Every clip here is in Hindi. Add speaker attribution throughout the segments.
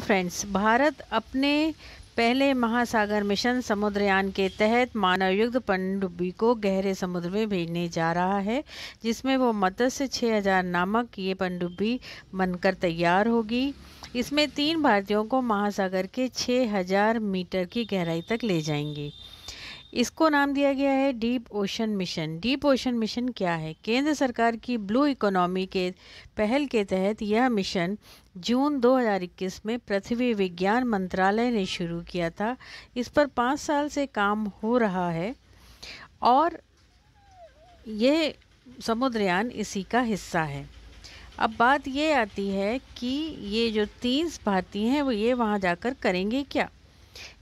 Speaker 1: फ्रेंड्स तो भारत अपने पहले महासागर मिशन समुद्रयान के तहत मानवयुक्त पनडुब्बी को गहरे समुद्र में भेजने जा रहा है जिसमें वो मत्स्य 6000 नामक ये पनडुब्बी बनकर तैयार होगी इसमें तीन भारतीयों को महासागर के 6000 मीटर की गहराई तक ले जाएंगे इसको नाम दिया गया है deep ocean mission deep ocean mission क्या है केंद्र सरकार की ब्लू इकोनॉमी के पहल के तहत यह मिशन जून 2021 में पृथ्वी विज्ञान मंत्रालय ने शुरू किया था इस पर पाँच साल से काम हो रहा है और ये समुद्रयान इसी का हिस्सा है अब बात ये आती है कि ये जो तीन भारतीय हैं वो ये वहाँ जाकर करेंगे क्या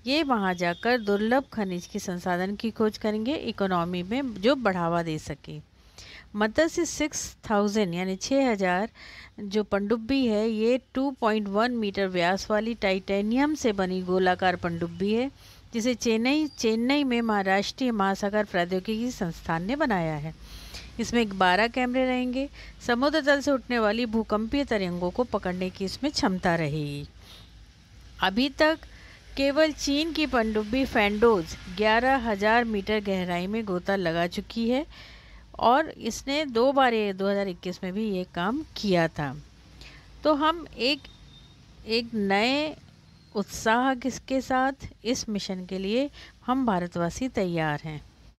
Speaker 1: ये वहाँ जाकर दुर्लभ खनिज के संसाधन की खोज करेंगे इकोनॉमी में जो बढ़ावा दे सके मत्स्य सिक्स थाउजेंड यानी छः हज़ार जो पनडुब्बी है ये वन मीटर व्यास वाली टाइटेनियम से बनी गोलाकार पनडुब्बी है जिसे चेन्नई चेन्नई में महाराष्ट्रीय महासागर प्रौद्योगिकी संस्थान ने बनाया है इसमें बारह कैमरे रहेंगे समुद्र तल से उठने वाली भूकंपीय तरंगों को पकड़ने की इसमें क्षमता रहेगी अभी तक केवल चीन की पनडुब्बी फैंडोज 11,000 मीटर गहराई में गोता लगा चुकी है और इसने दो बार ये 2021 में भी ये काम किया था तो हम एक एक नए उत्साह किसके साथ इस मिशन के लिए हम भारतवासी तैयार हैं